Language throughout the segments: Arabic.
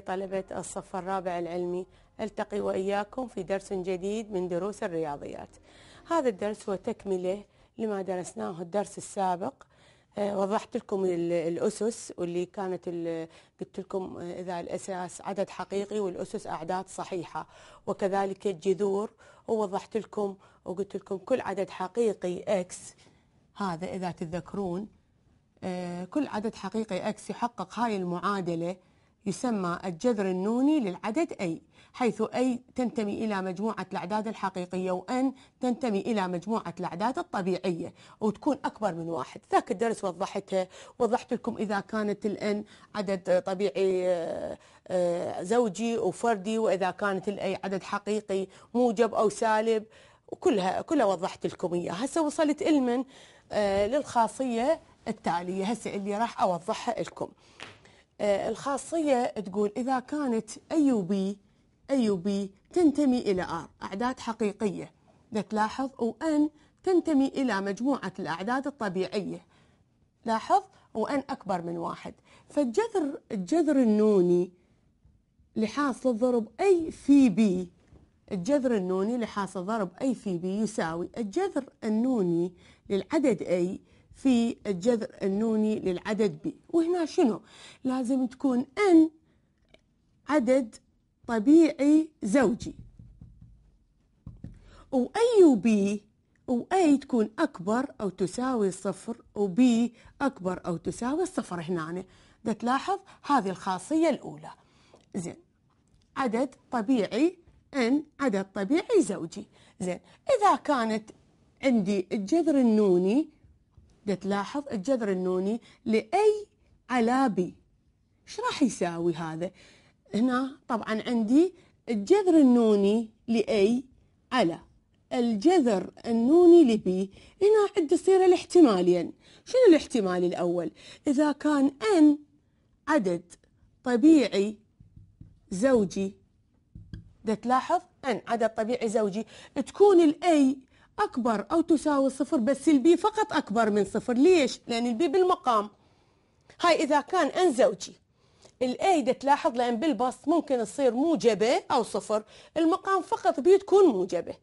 طلبة الصف الرابع العلمي ألتقي وإياكم في درس جديد من دروس الرياضيات هذا الدرس هو تكملة لما درسناه الدرس السابق آه، وضحت لكم الأسس واللي كانت قلت لكم آه، إذا الأساس عدد حقيقي والأسس أعداد صحيحة وكذلك الجذور ووضحت لكم وقلت لكم كل عدد حقيقي X هذا إذا تتذكرون آه، كل عدد حقيقي X يحقق هاي المعادلة يسمى الجذر النوني للعدد أي حيث أي تنتمي إلى مجموعة الأعداد الحقيقية وأن تنتمي إلى مجموعة الأعداد الطبيعية وتكون أكبر من واحد ذاك الدرس وضحتها وضحت لكم إذا كانت الأن عدد طبيعي آه، آه، زوجي وفردي وإذا كانت الأي عدد حقيقي موجب أو سالب وكلها كلها وضحت لكم اياها هسه وصلت إلمن آه، للخاصيه التاليه هسه اللي راح اوضحها لكم آه، الخاصية تقول إذا كانت اي اي وبي تنتمي إلى آر أعداد حقيقية تلاحظ وأن تنتمي إلى مجموعة الأعداد الطبيعية لاحظ وأن أكبر من واحد فالجذر الجذر النوني لحاصل ضرب أي في بي الجذر النوني لحاصل ضرب أي في بي يساوي الجذر النوني للعدد أي في الجذر النوني للعدد بي وهنا شنو لازم تكون ان عدد طبيعي زوجي وأي وبي وأي تكون أكبر أو تساوي صفر وبي أكبر أو تساوي صفر هنا ده تلاحظ هذه الخاصية الأولى زين عدد طبيعي ان عدد طبيعي زوجي زين إذا كانت عندي الجذر النوني بتلاحظ الجذر النوني لأي علابي ايش راح يساوي هذا هنا طبعا عندي الجذر النوني لأي على الجذر النوني لبي هنا عد يصير الاحتمالين شنو الاحتمال الأول إذا كان أن عدد طبيعي زوجي تلاحظ أن عدد طبيعي زوجي تكون الأي أكبر أو تساوي صفر بس البي فقط أكبر من صفر ليش؟ لأن البي بالمقام هاي إذا كان أن زوجي الاي دا تلاحظ لأن بالبسط ممكن تصير موجبة أو صفر المقام فقط بي تكون موجبة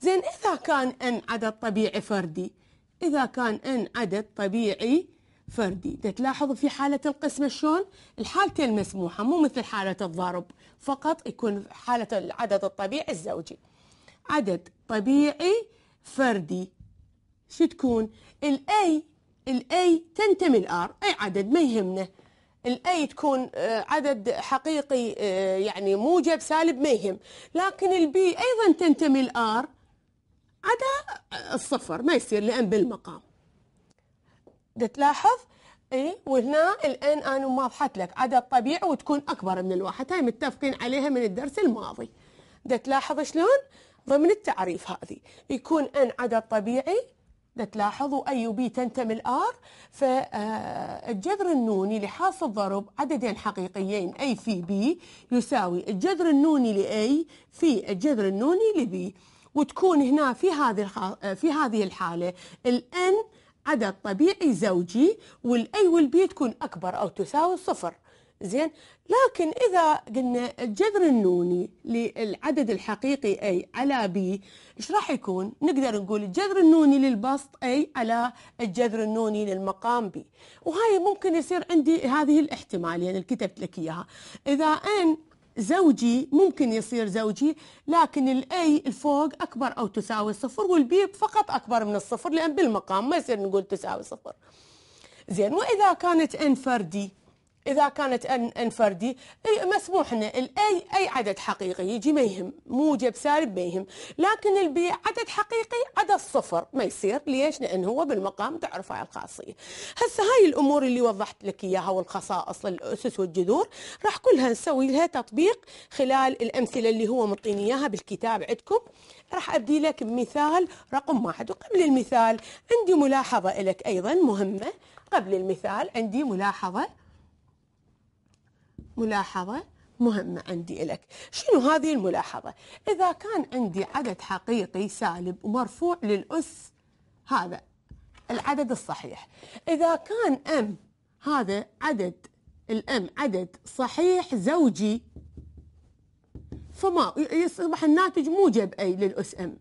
زين إذا كان أن عدد طبيعي فردي إذا كان أن عدد طبيعي فردي دا تلاحظ في حالة القسمة شلون الحالتين مسموحة مو مثل حالة الضرب فقط يكون حالة العدد الطبيعي الزوجي عدد طبيعي فردي شو تكون الاي الاي تنتمي لار اي عدد ما يهمنا الاي تكون آه، عدد حقيقي آه، يعني موجب سالب ما يهم لكن البي ايضا تنتمي لار عدا آه، الصفر ما يصير لان بالمقام تلاحظ اي وهنا الان انا واضحت لك عدد طبيعي وتكون اكبر من الواحد هاي متفقين عليها من الدرس الماضي تلاحظ شلون ضمن التعريف هذه يكون ان عدد طبيعي تلاحظوا اي وبي تنتمي الار فالجذر آه، النوني لحاصل ضرب عددين حقيقيين اي في بي يساوي الجذر النوني لاي في الجذر النوني لبي وتكون هنا في هذه آه، في هذه الحاله الان عدد طبيعي زوجي والاي والبي تكون اكبر او تساوي صفر زين لكن إذا قلنا الجذر النوني للعدد الحقيقي أي على بي إيش راح يكون نقدر نقول الجذر النوني للبسط أي على الجذر النوني للمقام بي وهاي ممكن يصير عندي هذه الاحتمال يعني اللي كتبت لك إياها إذا أن زوجي ممكن يصير زوجي لكن الاي الفوق اكبر او تساوي صفر والبي فقط اكبر من الصفر لان بالمقام ما يصير نقول تساوي صفر. زين واذا كانت ان فردي إذا كانت أن فردي مسموح أي أي عدد حقيقي يجي ما يهم موجب سالب ما يهم لكن البي عدد حقيقي عدد صفر ما يصير ليش؟ لأن هو بالمقام تعرف هاي الخاصية هسه هاي الأمور اللي وضحت لك إياها والخصائص الأسس والجذور راح كلها نسوي لها تطبيق خلال الأمثلة اللي هو مطيني إياها بالكتاب عندكم راح أبدي لك بمثال رقم واحد وقبل المثال عندي ملاحظة لك أيضا مهمة قبل المثال عندي ملاحظة ملاحظة مهمة عندي لك شنو هذه الملاحظة إذا كان عندي عدد حقيقي سالب ومرفوع للأس هذا العدد الصحيح إذا كان أم هذا عدد الأم عدد صحيح زوجي فما يصبح الناتج موجب أي للأس أم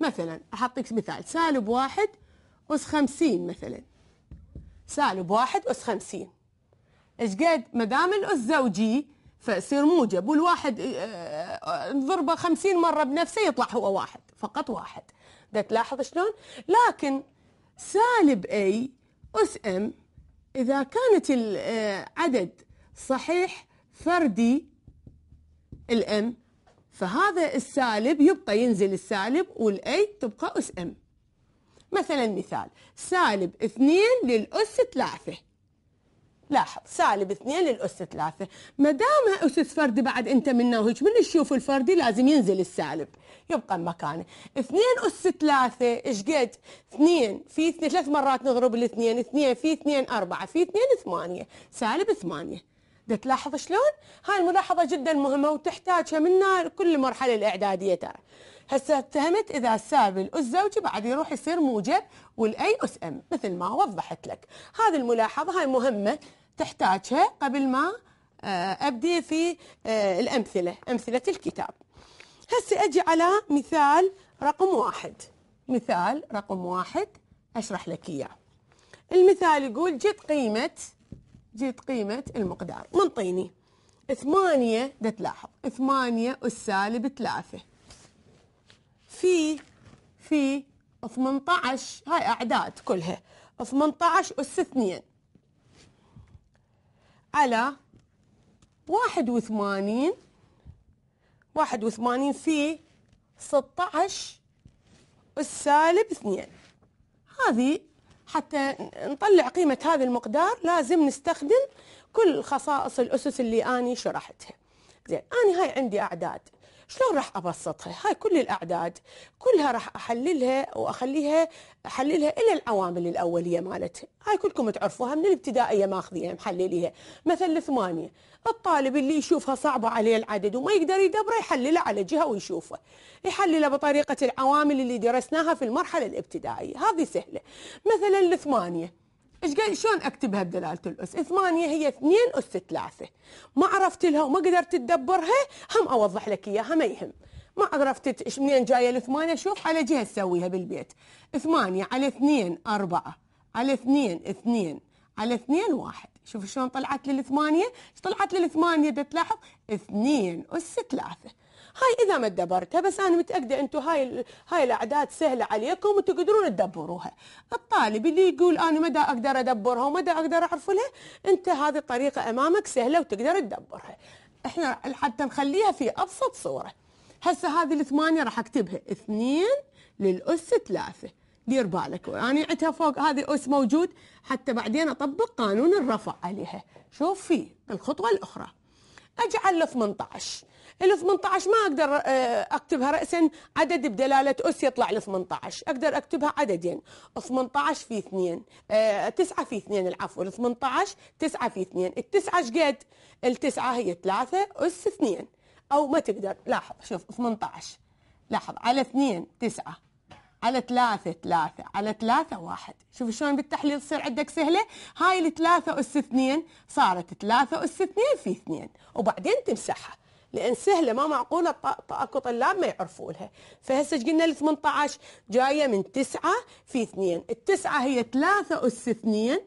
مثلا أحطيك مثال سالب واحد أس خمسين مثلا سالب واحد أس خمسين ايش قد ما دام الزوجي فصير موجب والواحد نضربه آه، آه، خمسين مرة بنفسه يطلع هو واحد فقط واحد ده تلاحظ شلون لكن سالب اي أس ام إذا كانت العدد آه، صحيح فردي الام فهذا السالب يبقى ينزل السالب والاي تبقى أس ام مثلا مثال سالب اثنين للأس ثلاثة لاحظ سالب اثنين للأس ثلاثة ما دام أسس فردي بعد أنت منه هيك من تشوف الفردي لازم ينزل السالب يبقى مكانه اثنين أس ثلاثة إيش قد اثنين في اثنين ثلاث مرات نضرب الاثنين اثنين في اثنين أربعة في اثنين ثمانية سالب ثمانية ده تلاحظ شلون؟ هاي الملاحظة جدا مهمة وتحتاجها منا كل مرحلة الإعدادية ترى هسه اتهمت اذا السالب الاس زوجي بعد يروح يصير موجب والاي اس ام مثل ما وضحت لك هذه الملاحظه هاي مهمه تحتاجها قبل ما آه، ابدي في آه، الامثله امثله الكتاب هسه اجي على مثال رقم واحد مثال رقم واحد اشرح لك اياه المثال يقول جد قيمه جد قيمه المقدار منطيني ثمانية دا تلاحظ ثمانية والسالب ثلاثة في في 18 هاي أعداد كلها 18 أس 2 على واحد وثمانين واحد وثمانين في ستة عشر السالب اثنين هذه حتى نطلع قيمة هذا المقدار لازم نستخدم كل خصائص الأسس اللي أنا شرحتها زين أنا هاي عندي أعداد شلون راح ابسطها هاي كل الاعداد كلها راح احللها واخليها احللها الى العوامل الاوليه مالتها هاي كلكم تعرفوها من الابتدائيه ماخذيها محلليها مثل ثمانيه الطالب اللي يشوفها صعبه عليه العدد وما يقدر يدبره يحللها على جهه ويشوفه يحللها بطريقه العوامل اللي درسناها في المرحله الابتدائيه هذه سهله مثلا الثمانيه ايش قال شلون اكتبها بدلاله الاس؟ ثمانيه هي اثنين اس ثلاثه. ما عرفت لها وما قدرت تدبرها هم اوضح لك اياها ما يهم. ما عرفت منين جايه الثمانيه شوف على جهه تسويها بالبيت. ثمانيه على اثنين اربعه على اثنين اثنين على اثنين واحد. شوف شلون طلعت لي للثمانيه؟ طلعت لي الثمانيه بتلاحظ؟ اثنين اس ثلاثه. هاي اذا ما تدبرتها بس انا متاكده انتم هاي هاي الاعداد سهله عليكم وتقدرون تدبروها الطالب اللي يقول انا ما اقدر ادبرها وما اقدر اعرف لها انت هذه الطريقه امامك سهله وتقدر تدبرها احنا حتى نخليها في ابسط صوره هسه هذه الثمانيه راح اكتبها اثنين للاس ثلاثه دير بالك انا يعني عدتها فوق هذه اس موجود حتى بعدين اطبق قانون الرفع عليها شوف في الخطوه الاخرى اجعل ال 18 ال 18 ما اقدر آه، اكتبها راسا عدد بدلاله اس يطلع ال 18 اقدر اكتبها عددين 18 في 2 9 آه، في 2 العفو ال 18 9 في 2 التسعه شقد التسعه هي 3 اس 2 او ما تقدر لاحظ شوف 18 لاحظ على 2 9 على ثلاثة ثلاثة على ثلاثة واحد شوف شلون بالتحليل تصير عندك سهلة هاي الثلاثة أس اثنين صارت ثلاثة أس اثنين في اثنين وبعدين تمسحها لان سهله ما معقوله اكو طلاب ما يعرفوا لها فهسه قلنا ال 18 جايه من تسعة في اثنين التسعه هي ثلاثة اس اثنين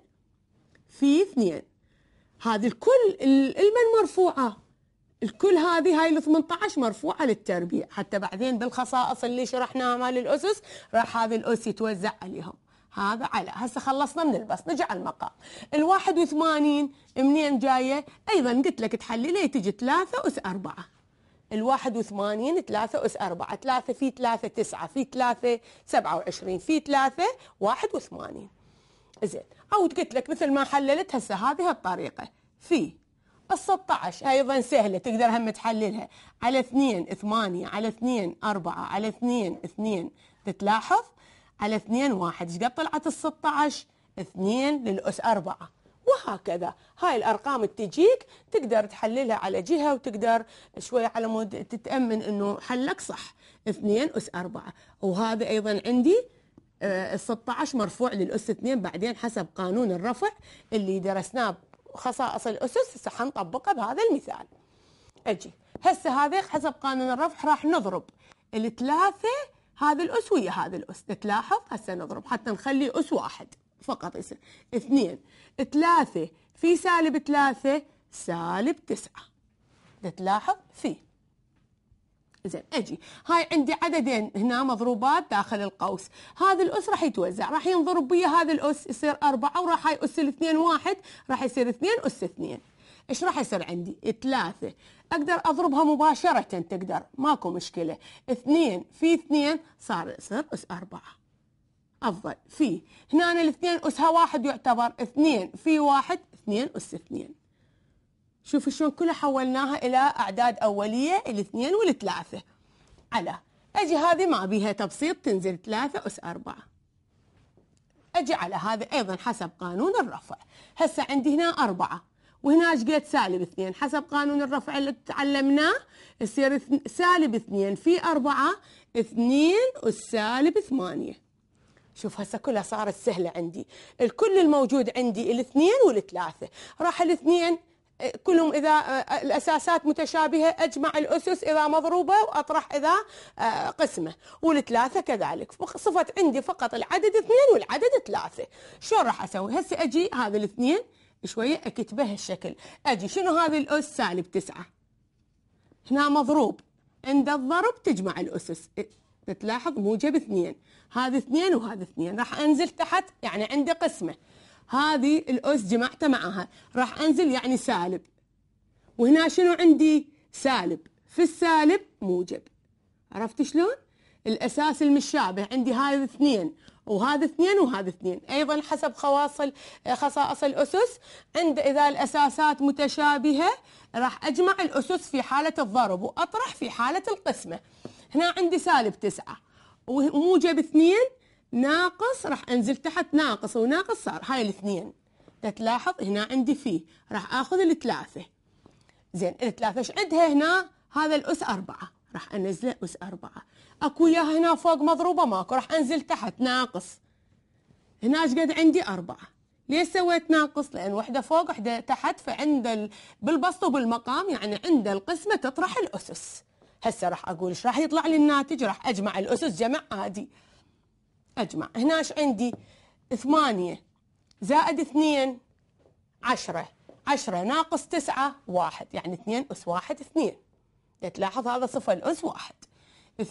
في اثنين هذه الكل المن مرفوعه الكل هذه هاي ال 18 مرفوعه للتربيع حتى بعدين بالخصائص اللي شرحناها مال الاسس راح هذه الاس يتوزع عليهم هذا على هسه خلصنا من البسط نجي على المقام ال 81 منين جايه؟ ايضا قلت لك تحللي تجي 3 اس 4 ال 81 3 اس 4 3 في 3 9 في 3 27 في 3 81 زين او قلت لك مثل ما حللت هسه هذه الطريقه في 16 ايضا سهله تقدر هم تحللها على 2 8 على 2 4 على 2 2 تلاحظ على 2 1 ايش قد طلعت ال 16 2 للاس 4 وهكذا هاي الارقام تجيك تقدر تحللها على جهه وتقدر شوي على مود تتامن انه حلك صح 2 اس 4 وهذا ايضا عندي آه، ال 16 مرفوع للاس 2 بعدين حسب قانون الرفع اللي درسناه خصائص الاسس هسه حنطبقها بهذا المثال اجي هسه هذا حسب قانون الرفع راح نضرب الثلاثه هذا الاس ويا هذا الاس تلاحظ هسه نضرب حتى نخلي اس واحد فقط يصير اثنين ثلاثه في سالب ثلاثه سالب تسعه تلاحظ فيه زين اجي هاي عندي عددين هنا مضروبات داخل القوس هذا الاس راح يتوزع راح ينضرب بيه هذا الاس يصير أربعة وراح هاي اس الاثنين واحد راح يصير اثنين اس اثنين ايش راح يصير عندي ثلاثة اقدر اضربها مباشرة تقدر ماكو مشكلة اثنين في اثنين صار يصير اس أربعة افضل في هنا الاثنين اسها واحد يعتبر اثنين في واحد اثنين اس اثنين شوفوا شلون كلها حولناها الى اعداد اوليه الاثنين والثلاثه على اجي هذه ما بيها تبسيط تنزل ثلاثه اس اربعه اجي على هذا ايضا حسب قانون الرفع هسه عندي هنا اربعه وهنا ايش سالب اثنين حسب قانون الرفع اللي تعلمناه يصير سالب اثنين في اربعه اثنين والسالب ثمانيه شوف هسه كلها صارت سهله عندي الكل الموجود عندي الاثنين والثلاثه راح الاثنين كلهم إذا آه، الأساسات متشابهة أجمع الأسس إذا مضروبة وأطرح إذا آه، قسمة والثلاثة كذلك صفت عندي فقط العدد اثنين والعدد ثلاثة شو راح أسوي هسه أجي هذا الاثنين شوية أكتبه هالشكل أجي شنو هذه الأس سالب تسعة هنا مضروب عند الضرب تجمع الأسس بتلاحظ موجب اثنين هذا اثنين وهذا اثنين راح أنزل تحت يعني عندي قسمة هذه الأس جمعته معها راح أنزل يعني سالب وهنا شنو عندي سالب في السالب موجب عرفت شلون الأساس المشابه عندي هذا اثنين وهذا اثنين وهذا اثنين أيضا حسب خواص خصائص الأسس عند إذا الأساسات متشابهة راح أجمع الأسس في حالة الضرب وأطرح في حالة القسمة هنا عندي سالب تسعة وموجب اثنين ناقص راح انزل تحت ناقص وناقص صار هاي الاثنين تلاحظ هنا عندي فيه راح اخذ الثلاثة زين الثلاثة ايش عندها هنا هذا الاس أربعة راح انزله اس أربعة اكو ياها هنا فوق مضروبة ماكو راح انزل تحت ناقص هنا ايش قد عندي أربعة ليش سويت ناقص؟ لأن وحده فوق وحده تحت فعند ال... بالبسط وبالمقام يعني عند القسمة تطرح الأسس. هسه راح أقول ايش راح يطلع لي الناتج؟ راح أجمع الأسس جمع عادي. أجمع هناش عندي ثمانية زائد اثنين عشرة عشرة ناقص تسعة واحد يعني اثنين أس واحد اثنين تلاحظ هذا صفة الأس واحد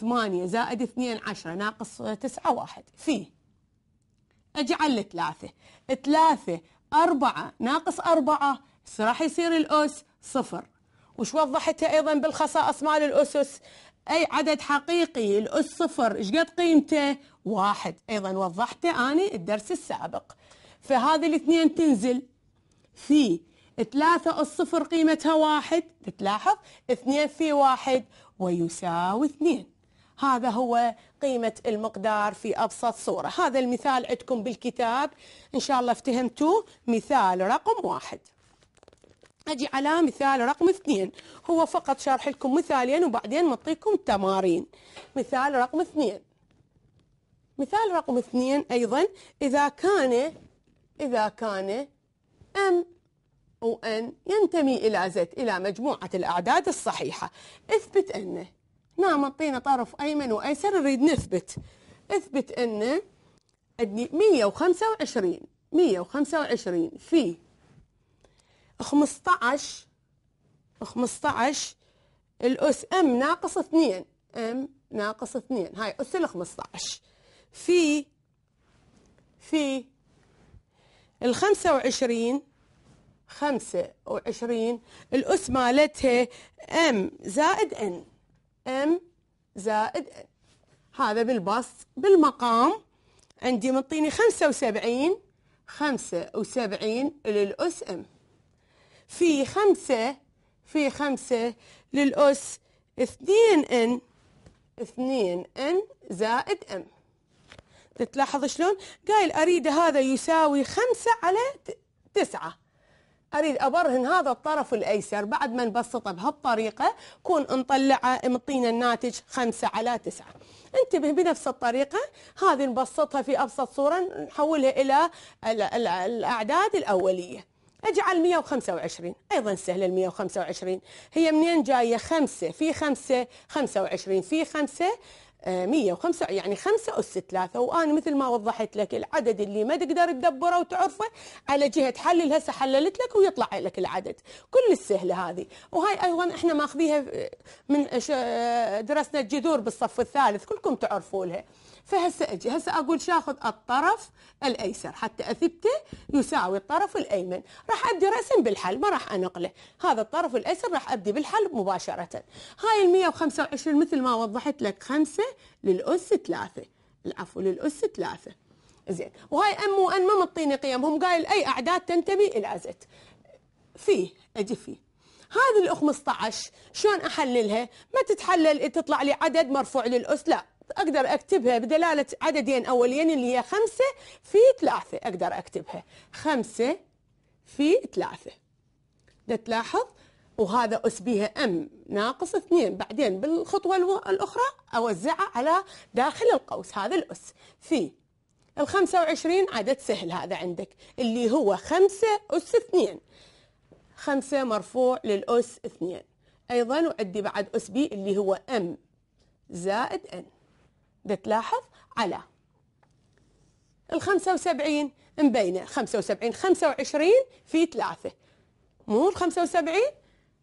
ثمانية زائد اثنين عشرة ناقص تسعة واحد في أجعل ثلاثة ثلاثة أربعة ناقص أربعة راح يصير الأس صفر وش وضحتها أيضا بالخصائص مال الأسس أي عدد حقيقي الأس صفر إيش قد قيمته واحد أيضا وضحته اني الدرس السابق فهذه الاثنين تنزل في ثلاثة الصفر قيمتها واحد تلاحظ اثنين في واحد ويساوي اثنين هذا هو قيمة المقدار في أبسط صورة هذا المثال عندكم بالكتاب إن شاء الله افتهمتوه مثال رقم واحد أجي على مثال رقم اثنين هو فقط شارح لكم مثالين وبعدين مطيكم تمارين مثال رقم اثنين مثال رقم اثنين أيضا إذا كان إذا كان M وان ينتمي إلى زد إلى مجموعة الأعداد الصحيحة اثبت أنه نعم اعطينا طرف أيمن وأيسر نريد نثبت اثبت أنه 125 125 في 15 15 الأس ام ناقص 2 ام ناقص 2 هاي أس ال 15 في في ال 25 25 الأس مالتها ام زائد ان ام زائد ان هذا بالبسط بالمقام عندي منطيني 75 75 للأس ام في خمسة في خمسة للأس اثنين ان اثنين ان زائد ام تلاحظ شلون؟ قايل أريد هذا يساوي خمسة على تسعة أريد أبرهن هذا الطرف الأيسر بعد ما نبسطه بهالطريقة كون نطلعه مطينا الناتج خمسة على تسعة انتبه بنفس الطريقة هذه نبسطها في أبسط صورة نحولها إلى الأعداد الأولية اجعل 125 ايضا سهله ال 125 هي منين جايه 5 في 5 25 في 5 105 آه، يعني 5 أس 3 وأنا مثل ما وضحت لك العدد اللي ما تقدر تدبره وتعرفه على جهة حلل هسه حللت لك ويطلع لك العدد كل السهلة هذه وهاي أيضا احنا ماخذيها آه، من آه، درسنا الجذور بالصف الثالث كلكم تعرفوا لها فهسه اجي هسه اقول شاخذ الطرف الايسر حتى اثبته يساوي الطرف الايمن راح ابدي رسم بالحل ما راح انقله هذا الطرف الايسر راح ابدي بالحل مباشره هاي ال 125 مثل ما وضحت لك 5 للاس 3 العفو للاس 3 زين وهاي ام وان ما مطيني قيمهم قايل اي اعداد تنتمي الى زد فيه اجي فيه هذه الاخ 15 شلون احللها؟ ما تتحلل تطلع لي عدد مرفوع للاس لا أقدر أكتبها بدلالة عددين أوليين اللي هي خمسة في ثلاثة أقدر أكتبها خمسة في ثلاثة ده تلاحظ وهذا بها أم ناقص اثنين بعدين بالخطوة الأخرى أوزعها على داخل القوس هذا الأس في ال 25 عدد سهل هذا عندك اللي هو 5 أس 2 5 مرفوع للأس 2 أيضا وعندي بعد أس بي اللي هو أم زائد أن بتلاحظ على ال 75 مبينة 75 25 في ثلاثه مو ال 75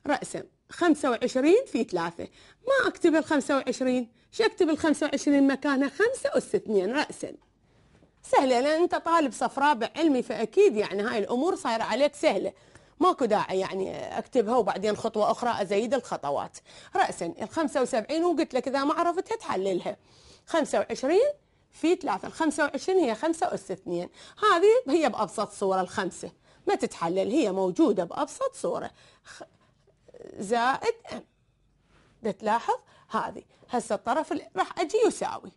رأسا 25 في ثلاثه ما أكتب ال 25 شو أكتب ال 25 مكانها 5 أس 2 رأسا سهلة لأن أنت طالب صف رابع علمي فأكيد يعني هاي الأمور صايرة عليك سهلة ماكو داعي يعني اكتبها وبعدين خطوة أخرى أزيد الخطوات رأسا ال 75 وقلت لك إذا ما عرفتها تحللها 25 في 3 ال 25 هي 5 أس 2 هذه هي بأبسط صورة الخمسة ما تتحلل هي موجودة بأبسط صورة زائد ام تلاحظ هذه هسه الطرف راح أجي يساوي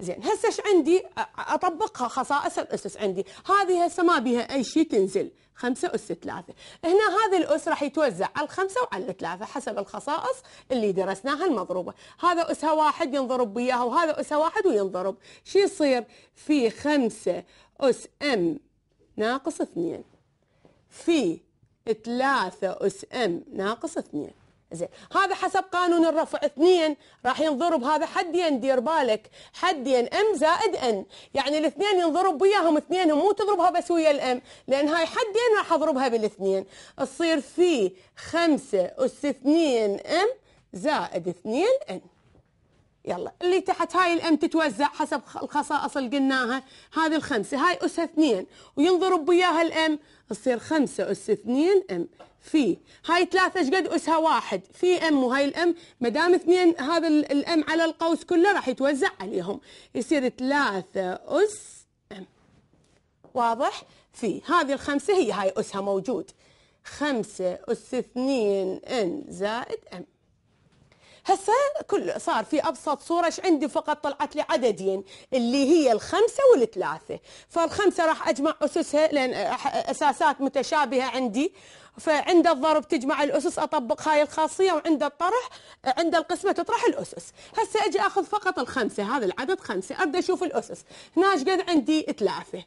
زين هسه ايش عندي اطبقها خصائص الاسس عندي هذه هسه ما بيها اي شيء تنزل خمسة أس ثلاثة هنا هذا الأس راح يتوزع على الخمسة وعلى الثلاثة حسب الخصائص اللي درسناها المضروبة هذا أسها واحد ينضرب وياها وهذا أسها واحد وينضرب شو يصير في خمسة أس أم ناقص اثنين في ثلاثة أس أم ناقص اثنين زين هذا حسب قانون الرفع اثنين راح ينضرب هذا حدين دير بالك حدين ام زائد ان يعني الاثنين ينضرب وياهم اثنين مو تضربها بس ويا الام لان هاي حدين راح اضربها بالاثنين تصير في خمسة اس اثنين ام زائد اثنين ان يلا اللي تحت هاي الام تتوزع حسب الخصائص اللي قلناها هذه الخمسة هاي اس اثنين وينضرب وياها الام تصير خمسة اس اثنين ام في هاي ثلاثة شقد أسها واحد في أم وهاي الأم ما دام اثنين هذا الأم على القوس كله راح يتوزع عليهم يصير ثلاثة أس أم واضح في هذه الخمسة هي هاي أسها موجود خمسة أس اثنين إن زائد أم هسه كل صار في ابسط صوره ايش عندي فقط طلعت لي عددين اللي هي الخمسه والثلاثه فالخمسه راح اجمع اسسها لان اساسات متشابهه عندي فعند الضرب تجمع الاسس اطبق هاي الخاصيه وعند الطرح عند القسمه تطرح الاسس هسه اجي اخذ فقط الخمسه هذا العدد خمسه ابدا اشوف الاسس هنا ايش قد عندي ثلاثه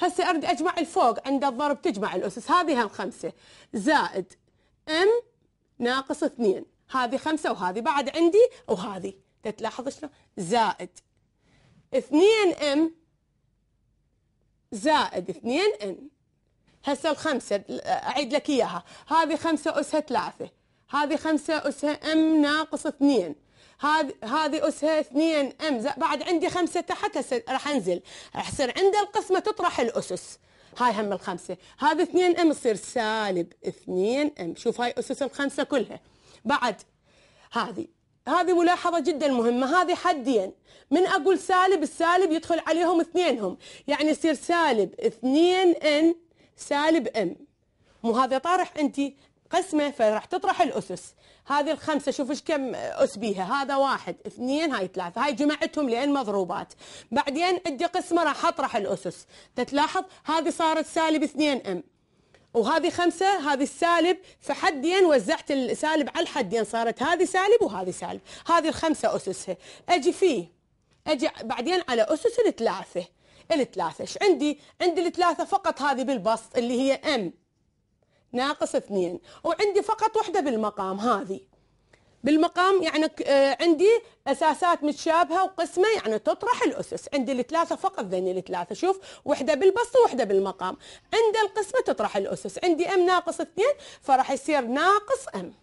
هسه ارد اجمع الفوق عند الضرب تجمع الاسس هذه الخمسه زائد ام ناقص اثنين هذه خمسة وهذه بعد عندي وهذه تلاحظ شلون زائد ام زائد ام هسه الخمسة أعيد لك إياها هذه خمسة أسها ثلاثة هذه خمسة أسها ام ناقص اثنين هذه هذه اسها اثنين ام بعد عندي خمسه تحت هسه راح انزل راح يصير عند القسمه تطرح الاسس هاي هم الخمسه هذه اثنين ام تصير سالب اثنين ام شوف هاي اسس الخمسه كلها بعد هذه هذه ملاحظة جدا مهمة هذه حدين من أقول سالب السالب يدخل عليهم اثنينهم يعني يصير سالب اثنين ان سالب ام مو هذا طارح انت قسمه فراح تطرح الاسس هذه الخمسه شوف ايش كم اس بيها هذا واحد اثنين هاي ثلاثه هاي جمعتهم لان مضروبات بعدين عندي قسمه راح اطرح الاسس تتلاحظ هذه صارت سالب اثنين ام وهذه خمسة هذه السالب فحدين وزعت السالب على الحدين صارت هذه سالب وهذه سالب هذه الخمسة أسسها أجي فيه أجي بعدين على أسس الثلاثة الثلاثة ايش عندي عندي الثلاثة فقط هذه بالبسط اللي هي ام ناقص اثنين وعندي فقط وحدة بالمقام هذه بالمقام يعني آه، عندي اساسات متشابهه وقسمه يعني تطرح الاسس عندي الثلاثه فقط ذني الثلاثه شوف وحده بالبسط وحده بالمقام عند القسمه تطرح الاسس عندي ام ناقص 2 فراح يصير ناقص ام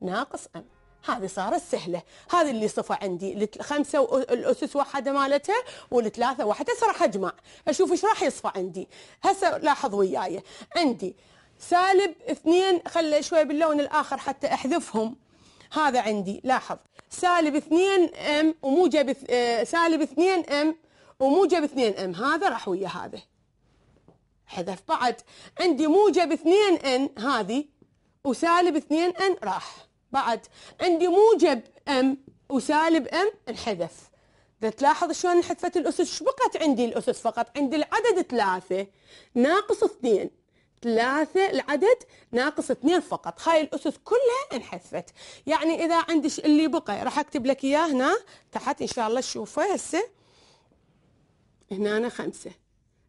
ناقص ام هذه صارت سهله هذه اللي صفه عندي الخمسه الاسس واحده مالتها والثلاثه واحده راح اجمع اشوف ايش راح يصفى عندي هسه لاحظ وياي عندي سالب اثنين خلي شوي باللون الاخر حتى احذفهم هذا عندي لاحظ سالب 2 ام وموجب آه، سالب 2 ام وموجب 2 ام هذا راح ويا هذا حذف بعد عندي موجب 2 ان هذه وسالب 2 ان راح بعد عندي موجب ام وسالب ام انحذف اذا تلاحظ شلون انحذفت الاسس شبقت عندي الاسس فقط عندي العدد ثلاثة ناقص اثنين ثلاثة العدد ناقص اثنين فقط هاي الأسس كلها انحذفت يعني إذا عندك اللي بقى راح أكتب لك إياه هنا تحت إن شاء الله تشوفه هسه هنا أنا خمسة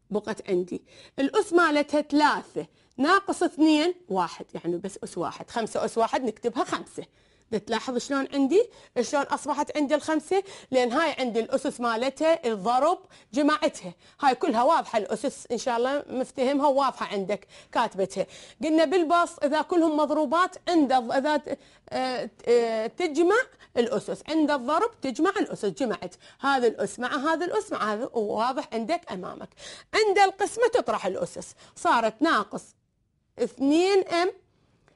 بقت عندي الأس مالتها ثلاثة ناقص اثنين واحد يعني بس أس واحد خمسة أس واحد نكتبها خمسة بتلاحظ شلون عندي شلون اصبحت عندي الخمسه لان هاي عندي الاسس مالتها الضرب جماعتها هاي كلها واضحه الاسس ان شاء الله مفتهمها واضحه عندك كاتبتها قلنا بالبسط اذا كلهم مضروبات عند اذا آه، آه، تجمع الاسس عند الضرب تجمع الاسس جمعت هذا الاس مع هذا الاس مع هذا واضح عندك امامك عند القسمه تطرح الاسس صارت ناقص 2 ام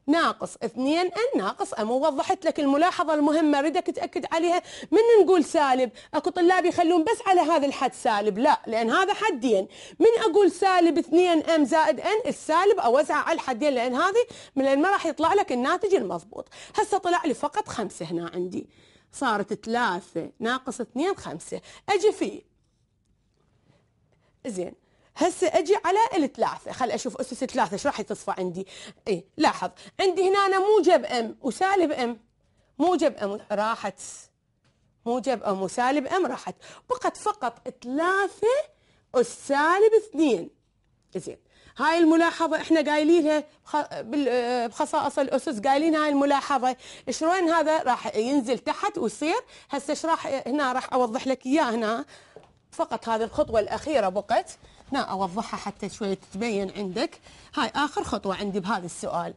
ناقص 2 ان ناقص ام ووضحت لك الملاحظه المهمه ردك تاكد عليها من نقول سالب اكو طلاب يخلون بس على هذا الحد سالب لا لان هذا حدين من اقول سالب 2 ام زائد ان السالب اوزعه على الحدين لان هذه من لان ما راح يطلع لك الناتج المضبوط هسه طلع لي فقط خمسة هنا عندي صارت 3 ناقص 2 5 أجي فيه زين هسه اجي على الثلاثه خل اشوف اسس الثلاثه ايش راح تصفى عندي اي لاحظ عندي هنا أنا موجب ام وسالب ام موجب ام راحت موجب ام وسالب ام راحت بقت فقط ثلاثه والسالب اثنين زين هاي الملاحظة احنا قايلينها بخصائص الأسس قايلين هاي الملاحظة شلون هذا راح ينزل تحت ويصير هسه ايش راح هنا راح أوضح لك إياه هنا فقط هذه الخطوة الأخيرة بقت هنا اوضحها حتى شويه تتبين عندك هاي اخر خطوه عندي بهذا السؤال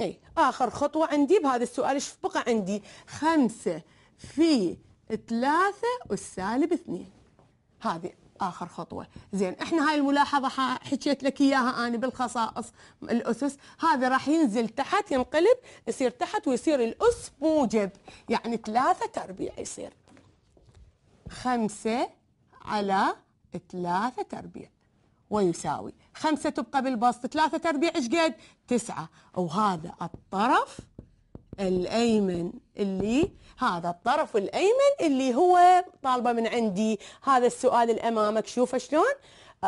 اي اخر خطوه عندي بهذا السؤال ايش بقى عندي خمسة في ثلاثة والسالب اثنين هذه اخر خطوه زين احنا هاي الملاحظه حكيت لك اياها انا بالخصائص الاسس هذا راح ينزل تحت ينقلب يصير تحت ويصير الاس موجب يعني ثلاثة تربيع يصير خمسة على ثلاثة تربيع ويساوي خمسة تبقى بالبسط ثلاثة تربيع إيش قد؟ تسعة وهذا الطرف الأيمن اللي هذا الطرف الأيمن اللي هو طالبة من عندي هذا السؤال الأمامك شوفه شلون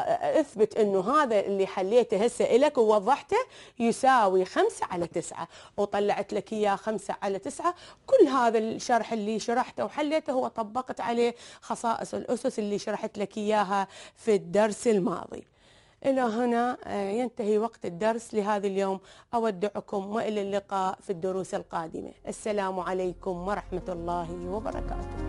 اثبت انه هذا اللي حليته هسه لك ووضحته يساوي 5 على 9 وطلعت لك اياه 5 على 9 كل هذا الشرح اللي شرحته وحليته هو طبقت عليه خصائص الاسس اللي شرحت لك اياها في الدرس الماضي إلى هنا آه، ينتهي وقت الدرس لهذا اليوم أودعكم وإلى اللقاء في الدروس القادمة السلام عليكم ورحمة الله وبركاته